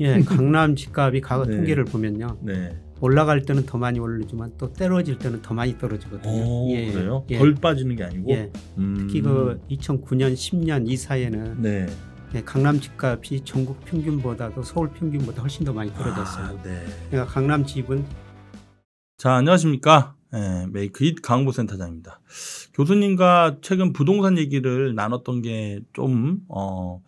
예, 강남 집값이 가격 네. 통계를 보면요. 네. 올라갈 때는 더 많이 올리지만 또 떨어질 때는 더 많이 떨어지거든요. 오, 어, 예, 그래요? 예. 덜 빠지는 게 아니고. 예. 음. 특히 그 2009년, 10년 이 사이에는 네. 예, 강남 집값이 전국 평균보다도 서울 평균보다 훨씬 더 많이 아, 떨어졌어요. 아, 네. 그러니까 강남 집은 자 안녕하십니까 예, 메이크잇 강보센터장입니다. 교수님과 최근 부동산 얘기를 나눴던 게 좀 어,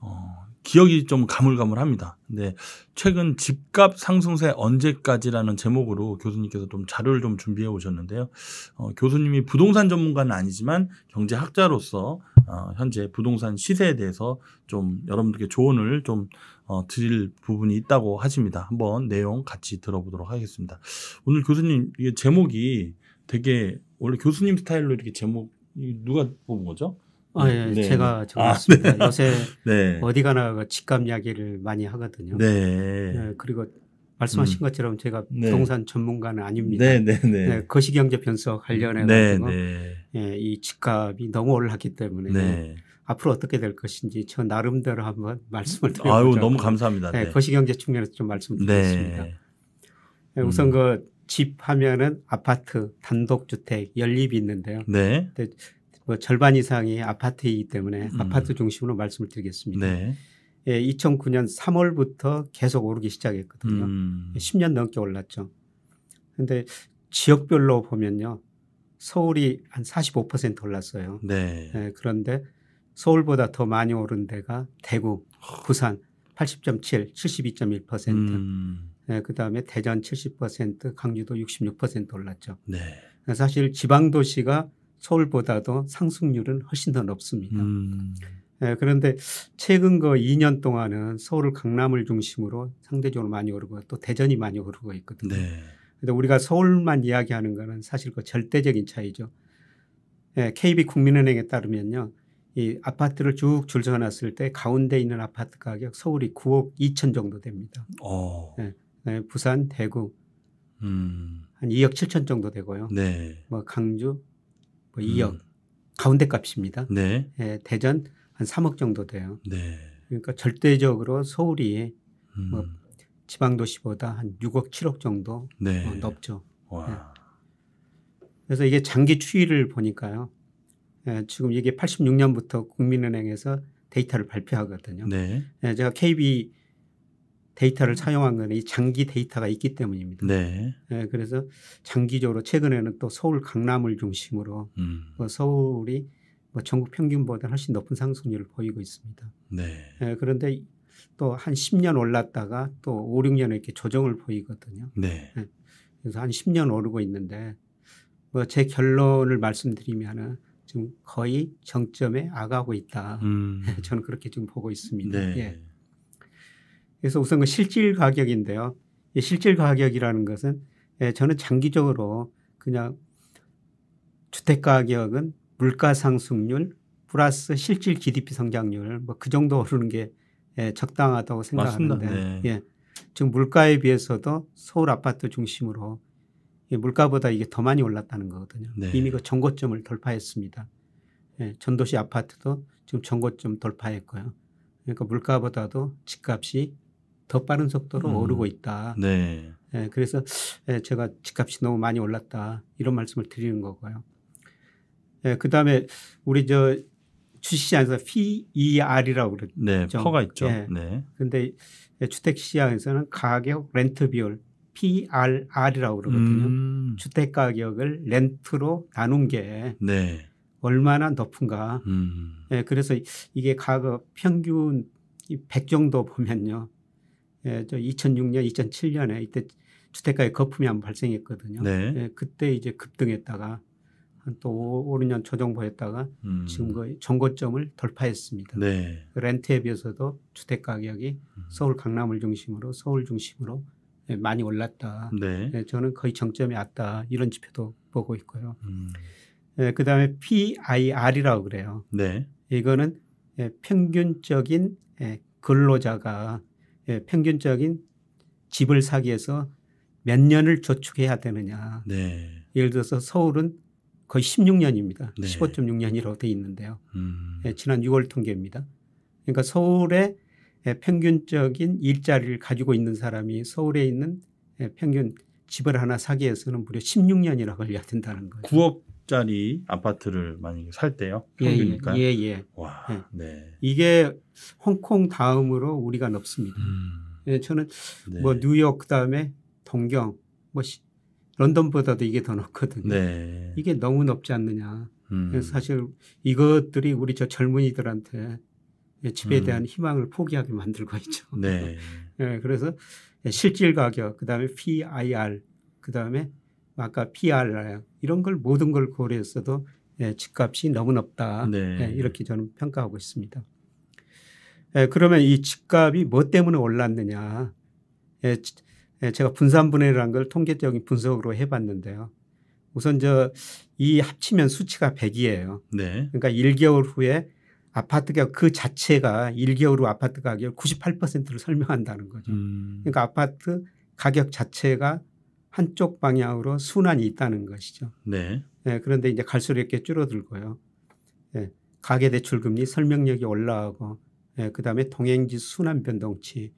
어, 기억이 좀 가물가물합니다. 근데 최근 집값 상승세 언제까지라는 제목으로 교수님께서 좀 자료를 좀 준비해 오셨는데요. 어, 교수님이 부동산 전문가는 아니지만 경제학자로서 어, 현재 부동산 시세에 대해서 좀 여러분들께 조언을 좀 어, 드릴 부분이 있다고 하십니다. 한번 내용 같이 들어보도록 하겠습니다. 오늘 교수님 이게 제목이 되게 원래 교수님 스타일로 이렇게 제목 누가 뽑은 거죠? 아, 예. 네. 제가 정했습니다 아, 네. 요새 네. 어디 가나 집값 이야기를 많이 하거든요. 네. 네. 그리고 말씀하신 음. 것처럼 제가 네. 부동산 전문가는 아닙니다. 네, 네, 네. 네 거시경제 변수 관련해 가지고 예, 이 집값이 너무 올랐기 때문에 앞으로 어떻게 될 것인지 저 나름대로 한번 말씀을 드려보죠. 아유, 너무 감사합니다. 네. 거시경제 측면에서 좀 말씀드리겠습니다. 네. 음. 우선 그 집 하면은 아파트, 단독주택, 연립이 있는데요. 네. 뭐 절반 이상이 아파트이기 때문에 음. 아파트 중심으로 말씀을 드리겠습니다. 네. 예, 2009년 3월부터 계속 오르기 시작했거든요. 음. 10년 넘게 올랐죠. 근데 지역별로 보면요. 서울이 한 45% 올랐어요. 네. 예, 그런데 서울보다 더 많이 오른 데가 대구, 부산 80.7, 72.1%. 음. 예, 그다음에 대전 70%, 강주도 66% 올랐죠. 네. 사실 지방 도시가 서울보다도 상승률은 훨씬 더 높습니다. 음. 예, 그런데 최근 그 2년 동안은 서울 강남을 중심으로 상대적으로 많이 오르고 또 대전이 많이 오르고 있거든요. 네. 근데 우리가 서울만 이야기하는 거는 사실 그 절대적인 차이죠. 예, KB 국민은행에 따르면요. 이 아파트를 쭉줄 서놨을 때 가운데 있는 아파트 가격 서울이 9억 2천 정도 됩니다. 어. 예, 네, 부산, 대구 음. 한 2억 7천 정도 되고요. 네. 뭐 강주, 뭐 2억 음. 가운데 값입니다. 네. 예, 대전 한 3억 정도 돼요. 네. 그러니까 절대적으로 서울이 음. 뭐 지방 도시보다 한 6억 7억 정도 네. 어, 높죠. 와. 예. 그래서 이게 장기 추이를 보니까요. 예, 지금 이게 86년부터 국민은행에서 데이터를 발표하거든요. 네. 예, 제가 KB 데이터를 사용한 건 이 장기 데이터가 있기 때문입니다. 네. 네. 그래서 장기적으로 최근에는 또 서울 강남을 중심으로 음. 뭐 서울이 뭐 전국 평균보다 훨씬 높은 상승률을 보이고 있습니다. 네. 네 그런데 또 한 10년 올랐다가 또 5, 6년에 이렇게 조정을 보이거든요. 네. 네. 그래서 한 10년 오르고 있는데 뭐 제 결론을 말씀드리면은 지금 거의 정점에 아가고 있다. 음. 저는 그렇게 지금 보고 있습니다. 네. 예. 그래서 우선 그 실질 가격인데요. 이 실질 가격이라는 것은 예, 저는 장기적으로 그냥 주택 가격은 물가 상승률 플러스 실질 GDP 성장률 뭐 그 정도 오르는 게 예, 적당하다고 생각하는데 네. 예. 지금 물가에 비해서도 서울 아파트 중심으로 예, 물가보다 이게 더 많이 올랐다는 거거든요. 네. 이미 그 전고점을 돌파했습니다. 예, 전도시 아파트도 지금 전고점 돌파했고요. 그러니까 물가보다도 집값이 더 빠른 속도로 음. 오르고 있다. 네. 예, 그래서 예, 제가 집값이 너무 많이 올랐다 이런 말씀을 드리는 거고요. 예, 그 다음에 우리 저 주시장에서 식 FER이라고 그러죠. 네, 퍼가 있죠. 예. 네. 근데 주택 시장에서는 가격 렌트 비율 PRR이라고 e 그러거든요. 음. 주택 가격을 렌트로 나눈 게 네. 얼마나 높은가. 음. 예, 그래서 이게 가격 평균 100 정도 보면요. 예, 저 2006년, 2007년에 이때 주택가에 거품이 한 번 발생했거든요. 네. 예, 그때 이제 급등했다가 한또 5, 6년 초정보였다가 음. 지금 그 거의 전고점을 돌파했습니다. 네. 그 렌트에 비해서도 주택 가격이 음. 서울 강남을 중심으로 서울 중심으로 예, 많이 올랐다. 네. 예, 저는 거의 정점이 왔다 이런 지표도 보고 있고요. 음. 예, 그다음에 PIR이라고 그래요. 네. 이거는 예, 평균적인 예, 근로자가 예, 평균적인 집을 사기 위해서 몇 년을 저축해야 되느냐. 네. 예를 들어서 서울은 거의 16년입니다. 네. 15.6년이라고 되어 있는데요. 음. 예, 지난 6월 통계입니다. 그러니까 서울의 예, 평균적인 일자리를 가지고 있는 사람이 서울에 있는 예, 평균 집을 하나 사기 위해서는 무려 16년이나 걸려야 된다는 거예요. 9억 1억짜리 아파트를 만약에 살 때요. 평균이니까. 예, 예. 예, 예. 와, 예. 네. 이게 홍콩 다음으로 우리가 높습니다. 음. 예, 저는 네. 뭐 뉴욕 그다음에 동경 뭐 시, 런던보다도 이게 더 높거든요. 네. 이게 너무 높지 않느냐. 음. 그래서 사실 이것들이 우리 저 젊은이들한테 예, 집에 음. 대한 희망을 포기하게 만들고 있죠. 네. 예, 그래서 실질 가격, 그다음에 PIR, 그다음에 아까 PR 이런 걸 모든 걸 고려했어도 예, 집값이 너무 높다 네. 예, 이렇게 저는 평가하고 있습니다. 예, 그러면 이 집값이 뭐 때문에 올랐느냐? 예, 예 제가 분산분해라는 걸 통계적인 분석으로 해봤는데요. 우선 저 이 합치면 수치가 100이에요. 네. 그러니까 1개월 후에 아파트 가격 그 자체가 1개월 후 아파트 가격 98%를 설명한다는 거죠. 음. 그러니까 아파트 가격 자체가 한쪽 방향으로 순환이 있다는 것이죠. 네. 네 그런데 이제 갈수록 이렇게 줄어들고요. 네, 예, 가계대출금리 설명력이 올라가고 네, 예, 그다음에 동행지 순환 변동치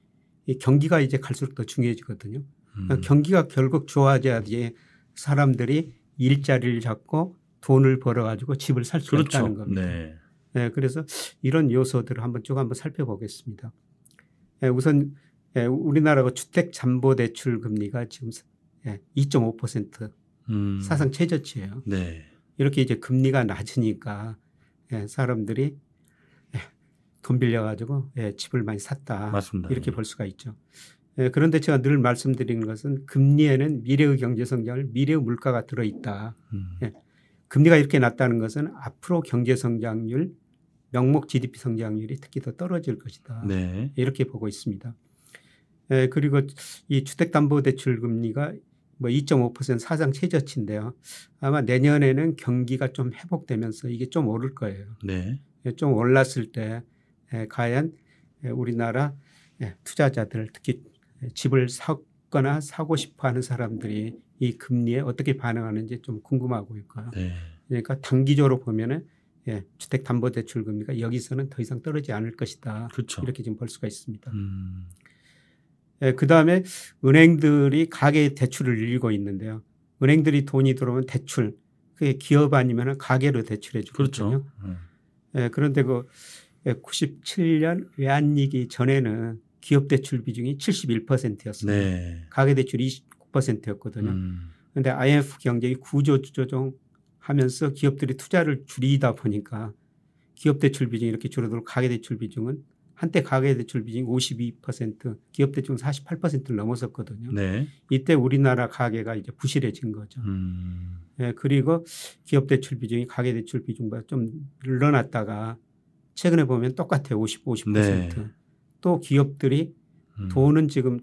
이 경기가 이제 갈수록 더 중요해지거든요. 음. 그러니까 경기가 결국 좋아져야지 사람들이 일자리를 잡고 돈을 벌어 가지고 집을 살수 그렇죠. 있다는 겁니다. 네. 네, 그래서 이런 요소들을 한번 쭉 한번 살펴보겠습니다. 네, 우선 우리나라가 주택 잠보 대출 금리가 지금 예, 2.5% 음. 사상 최저치예요. 네. 이렇게 이제 금리가 낮으니까 예, 사람들이 예, 돈 빌려가지고 예, 집을 많이 샀다. 맞습니다. 이렇게 예. 볼 수가 있죠. 예, 그런데 제가 늘 말씀드리는 것은 금리에는 미래의 경제 성장을 미래의 물가가 들어 있다. 음. 예, 금리가 이렇게 낮다는 것은 앞으로 경제 성장률 명목 GDP 성장률이 특히 더 떨어질 것이다. 네. 이렇게 보고 있습니다. 예, 그리고 이 주택담보대출 금리가 뭐2.5% 사상 최저치인데요. 아마 내년에는 경기가 좀 회복되면서 이게 좀 오를 거예요. 네. 예, 좀 올랐을 때 예, 과연 예, 우리나라 투자자들 특히 집을 샀거나 사고 싶어하는 사람들이 이 금리에 어떻게 반응하는지 좀 궁금하고 있고요. 네. 그러니까 단기적으로 보면은 예, 주택담보대출 금리가 여기서는 더 이상 떨어지지 않을 것이다. 그렇죠. 이렇게 지금 볼 수가 있습니다. 음. 예, 그 다음에 은행들이 가계 대출을 일고 있는데요. 은행들이 돈이 들어오면 대출, 그게 기업 아니면 가계로 대출해 주거든요. 그렇죠. 음. 예, 그런데 그 97년 예, 외환위기 전에는 기업 대출 비중이 71%였습니다. 네. 가계 대출 29%였거든요. 음. 그런데 IMF 경쟁이 구조 조정하면서 기업들이 투자를 줄이다 보니까 기업 대출 비중이 이렇게 줄어들고 가계 대출 비중은 한때 가계대출 비중이 52% 기업 대출 48%를 넘어섰거든요 네. 이때 우리나라 가계가 이제 부실해진 거죠. 음. 예, 그리고 기업 대출 비중이 가계대출 비중보다 좀 늘어났다가 최근에 보면 똑같아요. 50, 50%. 네. 또 기업들이 음. 돈은 지금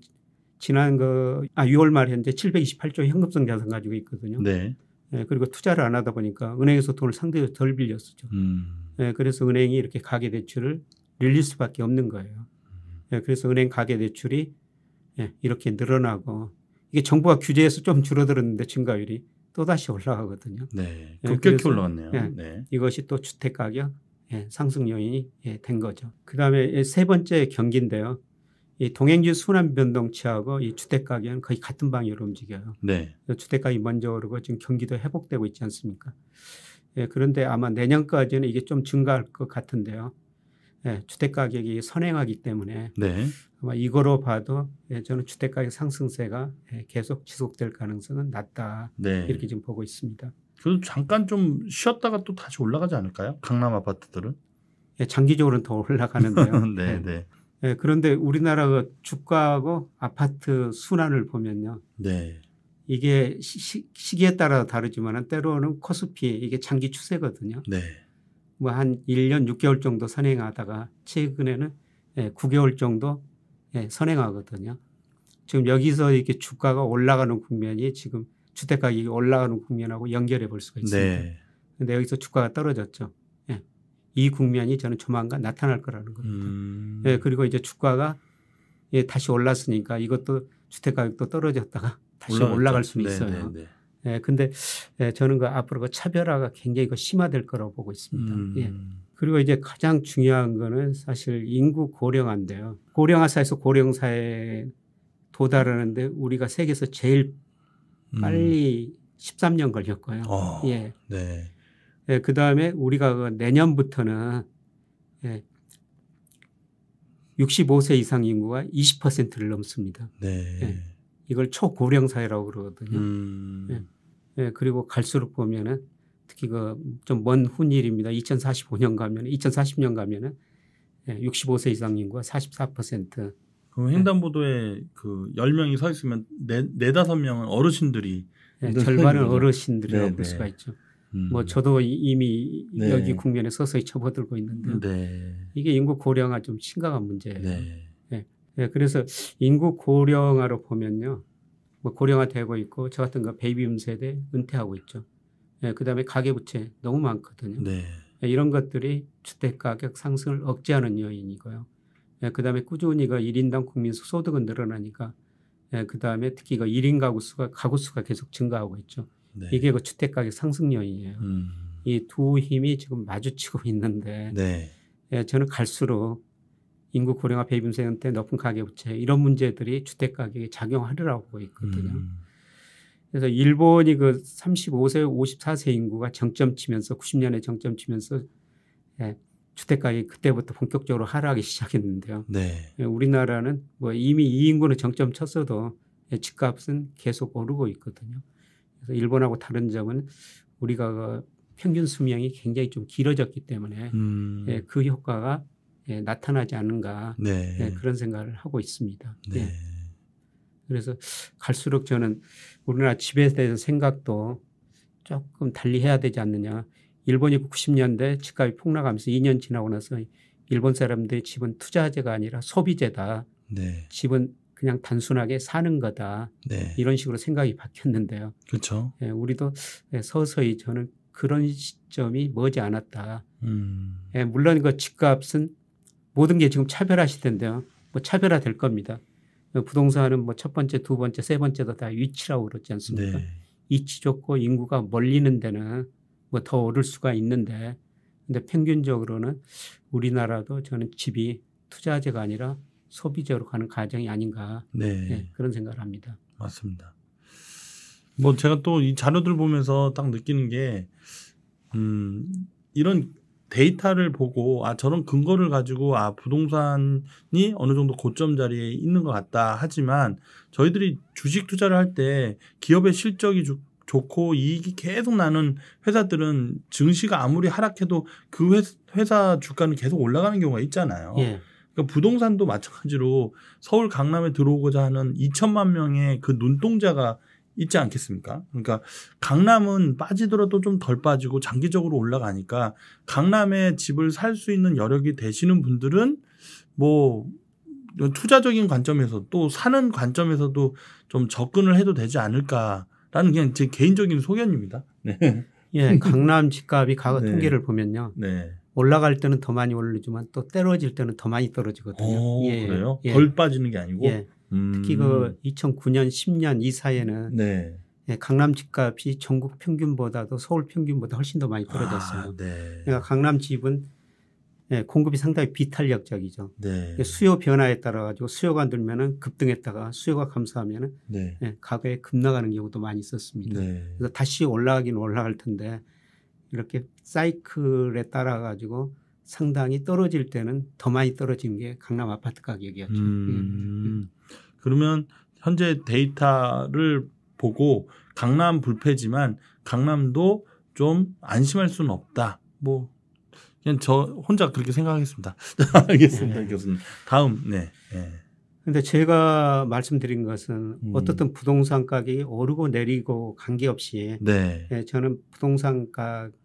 지난 그, 아, 6월 말 현재 728조 현금성 자산 가지고 있거든요. 네. 예, 그리고 투자를 안 하다 보니까 은행에서 돈을 상대적으로 덜 빌렸었죠. 음. 예, 그래서 은행이 이렇게 가계대출을 늘릴 수밖에 없는 거예요. 음. 예, 그래서 은행 가계 대출이 예, 이렇게 늘어나고 이게 정부가 규제해서 좀 줄어들었는데 증가율이 또다시 올라가거든요. 네. 예, 급격히 올라왔네요. 예, 네. 이것이 또 주택 가격 예, 상승 요인이 된 거죠. 그다음에 세 번째 경기인데요. 이 동행주 순환 변동치하고 이 주택 가격은 거의 같은 방향으로 움직여요. 네. 주택 가격이 먼저 오르고 지금 경기도 회복되고 있지 않습니까? 예, 그런데 아마 내년까지는 이게 좀 증가할 것 같은데요. 예, 주택 가격이 선행하기 때문에 네. 아마 이거로 봐도 예, 저는 주택 가격 상승세가 예, 계속 지속될 가능성은 낮다 네. 이렇게 지금 보고 있습니다. 그래도 잠깐 좀 쉬었다가 또 다시 올라가지 않을까요? 강남 아파트들은? 예, 장기적으로는 더 올라가는데요. 네, 네. 예, 그런데 우리나라 그 주가하고 아파트 순환을 보면요. 네. 이게 시, 기에 따라 다르지만 때로는 코스피 이게 장기 추세거든요. 네. 뭐한 1년 6개월 정도 선행하다가 최근에는 예, 9개월 정도 예, 선행하거든요. 지금 여기서 이렇게 주가가 올라가는 국면이 지금 주택 가격이 올라가는 국면하고 연결해 볼 수가 있습니다. 네. 근데 여기서 주가가 떨어졌죠. 예. 이 국면이 저는 조만간 나타날 거라는 겁니다. 음. 예, 그리고 이제 주가가 예, 다시 올랐으니까 이것도 주택 가격도 떨어졌다가 다시 올라갈 수는 네, 네, 있어요. 네, 네, 예, 근데 예, 저는 그 앞으로 그 차별화가 굉장히 그 심화될 거라고 보고 있습니다. 음. 예. 그리고 이제 가장 중요한 거는 사실 인구 고령화인데요. 고령화 사회에서 고령 사회에 도달하는데 우리가 세계에서 제일 음. 빨리 음. 13년 걸렸고요. 어, 예. 네. 예, 그 다음에 우리가 그 내년부터는 예, 65세 이상 인구가 20%를 넘습니다. 네. 예. 이걸 초고령 사회라고 그러거든요. 음. 예. 예. 그리고 갈수록 보면은 특히 그 좀먼 훗일입니다. 2045년 가면 2040년 가면은 예, 65세 이상 인구가 44%. 그럼 예. 횡단보도에 예. 그 10명이 서 있으면 네, 다섯 명은 어르신들이 네, 절반은 어르신들이라고 네, 볼 네. 수가 있죠. 음. 뭐 저도 이미 네. 여기 국면에 서서히 접어들고 있는데 네. 이게 인구 고령화 좀 심각한 문제예요. 예, 그래서 인구 고령화로 보면요. 뭐 고령화되고 있고 저 같은 거 베이비붐 세대 은퇴하고 있죠. 예, 그다음에 가계 부채 너무 많거든요. 네. 예, 이런 것들이 주택 가격 상승을 억제하는 요인이고요. 예, 그다음에 꾸준히 그 1인당 국민 소득은 늘어나니까 예, 그다음에 특히 그 1인 가구 수가 가구 수가 계속 증가하고 있죠. 네. 이게 그 주택 가격 상승 요인이에요. 음. 이두 힘이 지금 마주치고 있는데 네. 예, 저는 갈수록 인구 고령화 배임 세한테 높은 가계 부채 이런 문제들이 주택 가격에 작용하리라고 보고 있거든요. 음. 그래서 일본이 그 35세, 54세 인구가 정점 치면서 90년에 정점 치면서 예, 주택 가격이 그때부터 본격적으로 하락이 시작했는데요. 네. 예, 우리나라는 뭐 이미 이 인구는 정점 쳤어도 예, 집값은 계속 오르고 있거든요. 그래서 일본하고 다른 점은 우리가 그 평균 수명이 굉장히 좀 길어졌기 때문에 음. 예, 그 효과가 예, 나타나지 않은가 네. 예, 그런 생각을 하고 있습니다. 네. 예. 그래서 갈수록 저는 우리나라 집에 대해서 생각도 조금 달리 해야 되지 않느냐. 일본이 90년대 집값이 폭락하면서 2년 지나고 나서 일본 사람들이 집은 투자재가 아니라 소비재다. 네. 집은 그냥 단순하게 사는 거다. 네. 이런 식으로 생각이 바뀌었는데요. 그렇죠. 예, 우리도 예, 서서히 저는 그런 시점이 머지 않았다. 음. 예, 물론 그 집값은 모든 게 지금 차별화 시대인데요. 뭐 차별화 될 겁니다. 부동산은 뭐 첫 번째, 두 번째, 세 번째도 다 위치라고 그러지 않습니까? 네. 위치 좋고 인구가 멀리는 데는 뭐 더 오를 수가 있는데 근데 평균적으로는 우리나라도 저는 집이 투자재가 아니라 소비재로 가는 과정이 아닌가 네. 네, 그런 생각을 합니다. 맞습니다. 뭐 제가 또 이 자료들 보면서 딱 느끼는 게 음, 이런 데이터를 보고 아 저런 근거를 가지고 아 부동산이 어느 정도 고점 자리에 있는 것 같다 하지만 저희들이 주식 투자를 할 때 기업의 실적이 주, 좋고 이익이 계속 나는 회사들은 증시가 아무리 하락해도 그 회, 회사 주가는 계속 올라가는 경우가 있잖아요. 예. 그러니까 부동산도 마찬가지로 서울 강남에 들어오고자 하는 2천만 명의 그 눈동자가 있지 않겠습니까? 그러니까 강남은 빠지더라도 좀 덜 빠지고 장기적으로 올라가니까 강남에 집을 살 수 있는 여력이 되시는 분들은 뭐 투자적인 관점에서 또 사는 관점에서도 좀 접근을 해도 되지 않을까라는 그냥 제 개인적인 소견입니다. 네. 예, 강남 집값이 가거 네. 통계를 보면요. 네. 올라갈 때는 더 많이 올리지만 또 떨어질 때는 더 많이 떨어지거든요. 오, 예, 그래요? 예. 덜 빠지는 게 아니고. 예. 음. 특히 그 2009년 음. 10년 이 사이에는 네. 네, 강남 집값이 전국 평균보다도 서울 평균보다 훨씬 더 많이 떨어졌어요. 아, 네. 그러니까 강남 집은 네, 공급이 상당히 비탄력적이죠. 그 수요 변화에 따라 가지고 수요가 늘면은 급등했다가 수요가 감소하면은 네. 예, 가격이 급나가는 경우도 많이 있었습니다. 네. 그래서 다시 올라가긴 올라갈 텐데 이렇게 사이클에 따라 가지고 상당히 떨어질 때는 더 많이 떨어진 게 강남 아파트 가격이었죠. 음. 예. 그러면 현재 데이터를 보고 강남 불패지만 강남도 좀 안심할 수는 없다. 뭐 그냥 저 혼자 그렇게 생각하겠습니다. 알겠습니다, 네. 교수님. 다음 네. 네. 근데 제가 말씀드린 것은 음. 어떻든 부동산 가격이 오르고 내리고 관계없이 네. 예, 저는 부동산 가격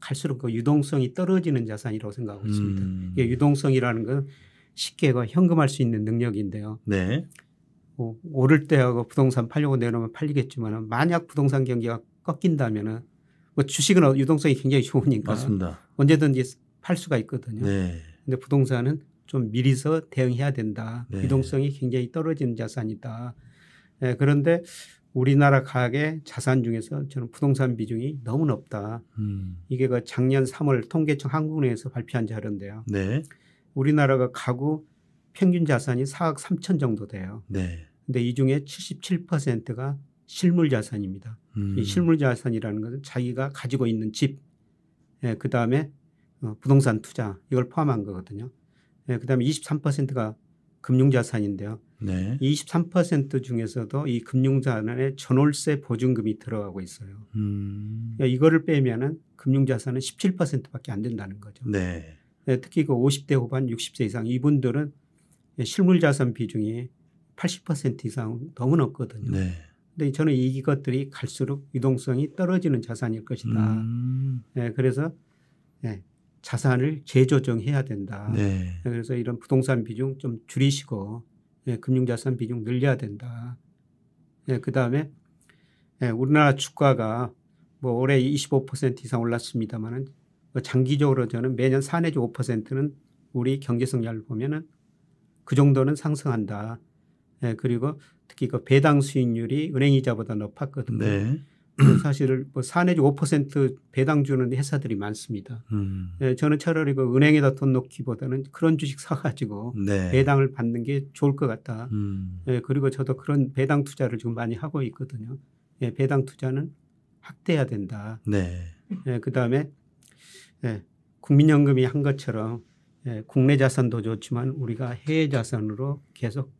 갈수록 그 유동성이 떨어지는 자산이라고 생각하고 음. 있습니다. 이게 유동성이라는 건 쉽게 그 현금할 수 있는 능력인데요. 네. 뭐 오를 때하고 부동산 팔려고 내놓으면 팔리겠지만 만약 부동산 경기가 꺾인다면뭐 주식은 어, 유동성이 굉장히 좋으니까 맞습니다. 언제든지 팔 수가 있거든요. 그런데 네. 부동산은 좀 미리서 대응해야 된다. 네. 유동성이 굉장히 떨어지는 자산이다. 네, 그런데 우리나라 가계 자산 중에서 저는 부동산 비중이 너무 높다. 음. 이게 그 작년 3월 통계청 한국은행에서 발표한 자료인데요. 네. 우리나라가 가구 평균 자산이 4억 3천 정도 돼요. 네. 근데 이 중에 77%가 실물 자산입니다. 음. 이 실물 자산이라는 것은 자기가 가지고 있는 집, 예, 그 다음에 어, 부동산 투자 이걸 포함한 거거든요. 예, 그 다음에 23%가 금융자산인데요. 네. 23% 중에서도 이 금융자산에 전월세 보증금이 들어가고 있어요. 음. 그러니까 이거를 빼면은 금융자산은 17%밖에 안 된다는 거죠. 네. 네, 특히 그 50대 후반 60세 이상 이분들은 실물자산 비중이 80% 이상 너무 높거든요. 네. 근데 저는 이것들이 갈수록 유동성이 떨어지는 자산일 것이다. 음. 네, 그래서 네, 자산을 재조정해야 된다. 네. 예, 그래서 이런 부동산 비중 좀 줄이시고 네, 금융자산 비중 늘려야 된다. 네, 그 다음에 네, 우리나라 주가가 뭐 올해 25% 이상 올랐습니다만은 뭐 장기적으로 저는 매년 4 내지 5%는 우리 경제성장을 보면은 그 정도는 상승한다. 예, 그리고 특히 그 배당 수익률이 은행 이자보다 높았거든요. 네. 사실을 뭐4 내지 5% 배당 주는 회사들이 많습니다. 음. 예, 저는 차라리 그 은행에다 돈 넣기보다는 그런 주식 사가지고 네. 배당을 받는 게 좋을 것 같다. 음. 예, 그리고 저도 그런 배당 투자를 지금 많이 하고 있거든요. 예, 배당 투자는 확대해야 된다. 네. 예, 그 다음에 예, 국민연금이 한 것처럼 예, 국내 자산도 좋지만 우리가 해외 자산으로 계속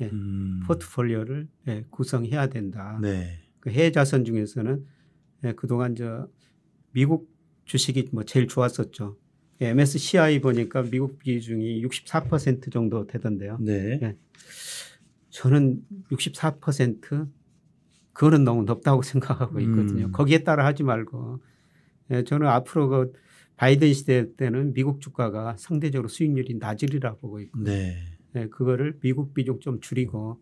예, 음. 포트폴리오를 예, 구성해야 된다. 네. 그 해외 자산 중에서는 예, 그동안 저 미국 주식이 뭐 제일 좋았었죠. 예, MSCI 보니까 미국 비중이 64% 정도 되던데요. 네. 예. 저는 64% 그거는 너무 높다고 생각하고 있거든요. 음. 거기에 따라 하지 말고 예, 저는 앞으로 그 바이든 시대 때는 미국 주가가 상대적으로 수익률이 낮으리라 보고 있고 네. 네, 그거를 미국 비중 좀 줄이고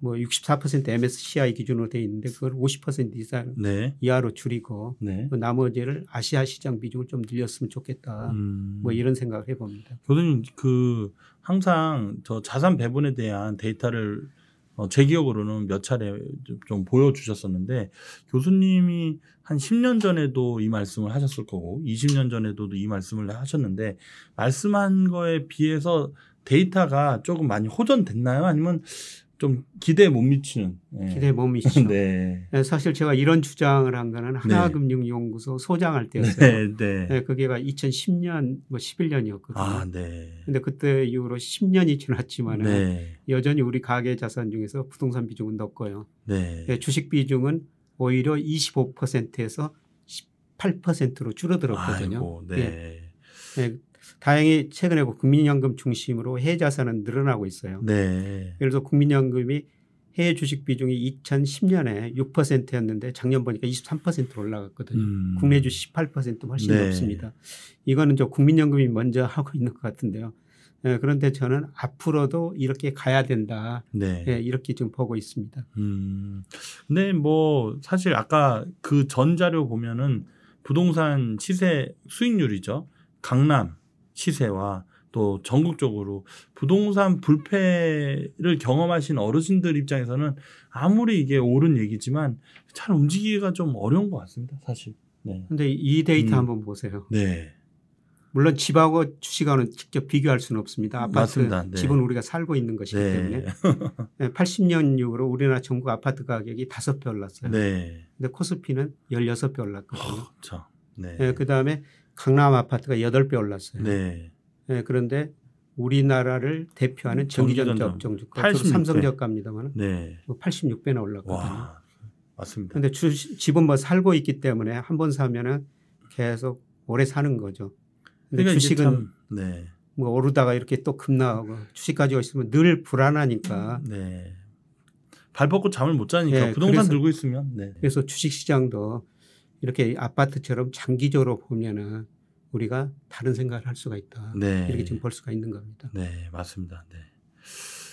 뭐64% MSCI 기준으로 돼 있는데 그걸 50% 이상 네. 이하로 줄이고 네. 그 나머지를 아시아 시장 비중을 좀 늘렸으면 좋겠다. 음. 뭐 이런 생각을 해봅니다. 교수님 그 항상 저 자산 배분에 대한 데이터를 어, 제 기억으로는 몇 차례 좀 보여주셨었는데 교수님이 한 10년 전에도 이 말씀을 하셨을 거고 20년 전에도 이 말씀을 하셨는데 말씀한 거에 비해서 데이터가 조금 많이 호전됐나요? 아니면 좀 기대에 못 미치는. 네. 기대에 못 미치죠. 네. 네. 사실 제가 이런 주장을 한 거는 네. 하나금융연구소 소장할 때였어요. 네, 네. 그게가 2010년 뭐 11년이었거든요. 아, 네. 근데 그때 이후로 10년이 지났지만은 여전히 우리 가계 자산 중에서 부동산 비중은 높고요. 네. 주식 비중은 오히려 25%에서 18%로 줄어들었거든요. 아이고, 네. 예. 네. 다행히 최근에 그 국민연금 중심으로 해외 자산은 늘어나고 있어요. 네. 예를 들어 국민연금이 해외 주식 비중이 2010년에 6%였는데 작년 보니까 23%로 올라갔거든요. 음. 국내 주식 18% 훨씬 네. 높습니다. 이거는 저 국민연금이 먼저 하고 있는 것 같은데요. 예, 그런데 저는 앞으로도 이렇게 가야 된다. 네. 예, 이렇게 지금 보고 있습니다. 음. 근데 뭐 사실 아까 그 전 자료 보면은 부동산 시세 수익률이죠. 강남, 시세와 또 전국적으로 부동산 불패를 경험하신 어르신들 입장에서는 아무리 이게 옳은 얘기지만 잘 움직이기가 좀 어려운 것 같습니다, 사실. 네. 근데 이 데이터 음. 한번 보세요. 네. 물론 집하고 주식하고는 직접 비교할 수는 없습니다. 아파트 맞 네. 집은 우리가 살고 있는 것이기 네. 때문에 80년 이후로 우리나라 전국 아파트 가격이 5배 올랐어요. 네. 근데 코스피는 16배 올랐거든요. 어, 그렇죠. 네. 네. 그다음에 강남 아파트가 8배 올랐어요. 네. 네. 그런데 우리나라를 대표하는 전기전자 업종 주가 삼성전자입니다만 네. 86배나 뭐 올랐거든요. 와, 맞습니다. 그런데 집은 뭐 살고 있기 때문에 한 번 사면은 계속 오래 사는 거죠. 근데 그러니까 주식은 참, 네. 뭐 오르다가 이렇게 또 급나하고 주식 가지고 있으면 늘 불안하니까. 네. 발벗고 잠을 못 자니까 네, 부동산 그래서, 들고 있으면. 네. 그래서 주식 시장도 이렇게 아파트처럼 장기적으로 보면은 우리가 다른 생각을 할 수가 있다. 네. 이렇게 지금 볼 수가 있는 겁니다. 네, 맞습니다. 네.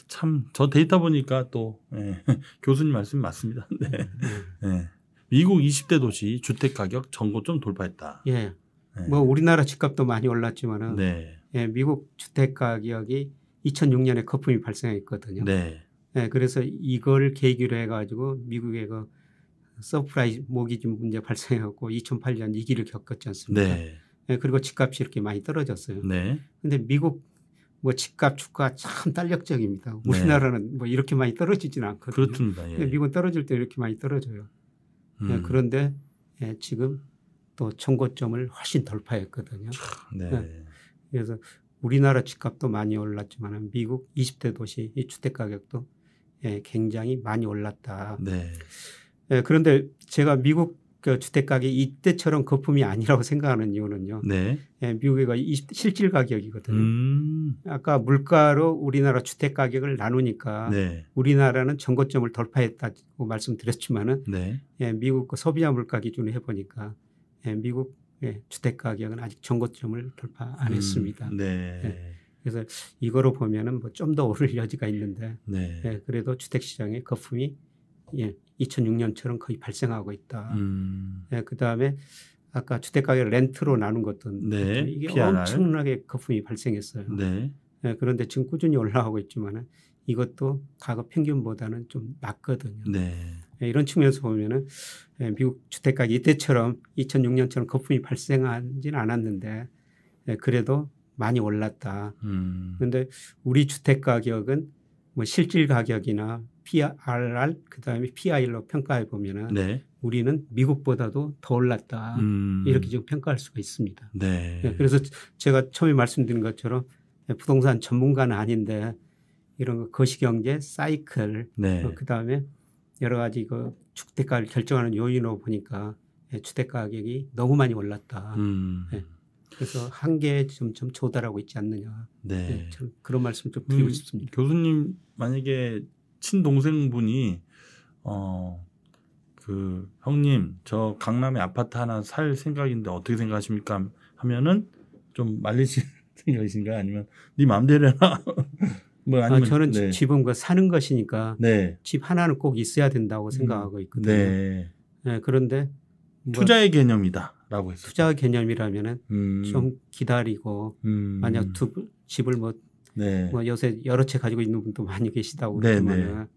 참, 저 데이터 보니까 또 네. 교수님 말씀 맞습니다. 네. 네. 네. 미국 20대 도시 주택 가격 전고점 돌파했다. 예. 네. 뭐 우리나라 집값도 많이 올랐지만은 네. 예, 미국 주택 가격이 2006년에 거품이 발생했거든요. 네. 예, 그래서 이걸 계기로 해가지고 미국의 그 서프라이즈 모기 좀 문제 발생하고 2008년 위기를 겪었지 않습니까? 네. 네, 그리고 집값이 이렇게 많이 떨어졌어요. 네. 근데 미국 뭐 집값 주가 참 탄력적입니다. 네. 우리나라는 뭐 이렇게 많이 떨어지진 않거든요. 그렇습니다. 예. 미국은 떨어질 때 이렇게 많이 떨어져요. 예, 음. 그런데 예, 지금 또 청고점을 훨씬 돌파했거든요. 네. 예. 그래서 우리나라 집값도 많이 올랐지만 미국 20대 도시 이 주택 가격도 예, 굉장히 많이 올랐다. 네. 예, 그런데 제가 미국 그 주택 가격이 이때처럼 거품이 아니라고 생각하는 이유는요. 네. 예, 미국의 거 실질 가격이거든요. 음. 아까 물가로 우리나라 주택 가격을 나누니까 네. 우리나라는 전고점을 돌파했다고 말씀드렸지만은 네. 예, 미국 그 소비자 물가 기준으로 해보니까 예, 미국 예, 주택 가격은 아직 전고점을 돌파 안 음, 했습니다. 네. 예, 그래서 이거로 보면은 뭐 좀 더 오를 여지가 있는데 네. 예, 그래도 주택 시장의 거품이 예, 2006년처럼 거의 발생하고 있다. 음. 예, 그 다음에 아까 주택가격 렌트로 나눈 것도 네, 이게 p r 엄청나게 거품이 발생했어요. 네. 예, 그런데 지금 꾸준히 올라오고 있지만 이것도 가격 평균보다는 좀 낮거든요. 네. 예, 이런 측면에서 보면은 예, 미국 주택가격 이때처럼 2006년처럼 거품이 발생하지는 않았는데 예, 그래도 많이 올랐다. 음. 그런데 우리 주택 가격은 뭐 실질 가격이나 PRR 그다음에 PI로 평가해 보면은 네. 우리는 미국보다도 더 올랐다 음. 이렇게 지금 평가할 수가 있습니다. 네. 네. 그래서 제가 처음에 말씀드린 것처럼 예, 부동산 전문가는 아닌데 이런 거시경제 사이클 네. 어, 그다음에 여러 가지 그 주택가를 결정하는 요인으로 보니까 예, 주택 가격이 너무 많이 올랐다. 음. 그래서 한계에 점점 조달하고 있지 않느냐. 네. 네 그런 말씀 좀 드리고 음, 싶습니다. 교수님 만약에 친동생분이 어, 그 형님 저 강남에 아파트 하나 살 생각인데 어떻게 생각하십니까 하면은 좀 말리실 생각이신가 아니면 네 마음대로 해뭐 아니면 아, 저는 네. 집은 그 사는 것이니까 네. 집 하나는 꼭 있어야 된다고 음. 생각하고 있거든요. 네. 네 그런데 뭐 투자의 개념이다라고 했어요. 투자 개념이라면은 음. 좀 기다리고 음. 만약 두 집을 뭐 네. 뭐 요새 여러 채 가지고 있는 분도 많이 계시다고 그러지만 네,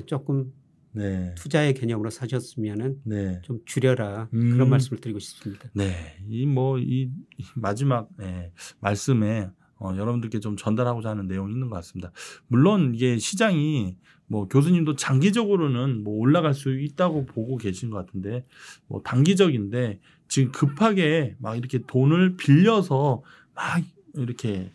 네. 조금 네. 투자의 개념으로 사셨으면은 네. 좀 줄여라 음. 그런 말씀을 드리고 싶습니다. 네, 이 뭐이 뭐 마지막 예, 말씀에 어, 여러분들께 좀 전달하고자 하는 내용이 있는 것 같습니다. 물론 이게 시장이 뭐 교수님도 장기적으로는 뭐 올라갈 수 있다고 보고 계신 것 같은데 뭐 단기적인데 지금 급하게 막 이렇게 돈을 빌려서 막 이렇게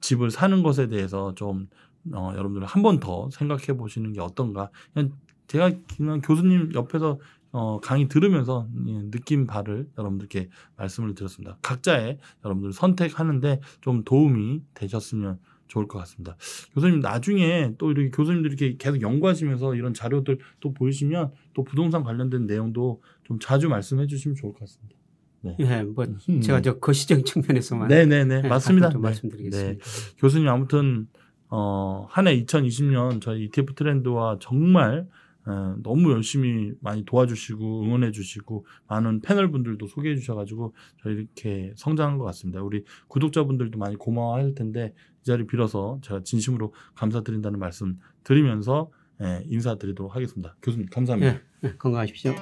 집을 사는 것에 대해서 좀 어, 여러분들 한 번 더 생각해 보시는 게 어떤가. 그냥 제가 그냥 교수님 옆에서 어, 강의 들으면서 느낀 바를 여러분들께 말씀을 드렸습니다. 각자의 여러분들 선택하는데 좀 도움이 되셨으면 좋을 것 같습니다. 교수님 나중에 또 이렇게 교수님들이 렇게 계속 연구하시면서 이런 자료들 또 보이시면 또 부동산 관련된 내용도 좀 자주 말씀해 주시면 좋을 것 같습니다. 네. 예, 뭐 음, 음, 음. 그 네. 네, 뭐 음. 제가 저 거시적인 측면에서만 네네네 예, 맞습니다. 좀 네, 말씀드리겠습니다. 네. 교수님 아무튼 어, 한 해 2020년 저희 ETF 트렌드와 정말 어, 너무 열심히 많이 도와주시고 응원해주시고 많은 패널 분들도 소개해주셔가지고 저희 이렇게 성장한 것 같습니다. 우리 구독자분들도 많이 고마워할 텐데 이 자리 빌어서 제가 진심으로 감사드린다는 말씀 드리면서 예, 인사드리도록 하겠습니다. 교수님 감사합니다. 네, 건강하십시오.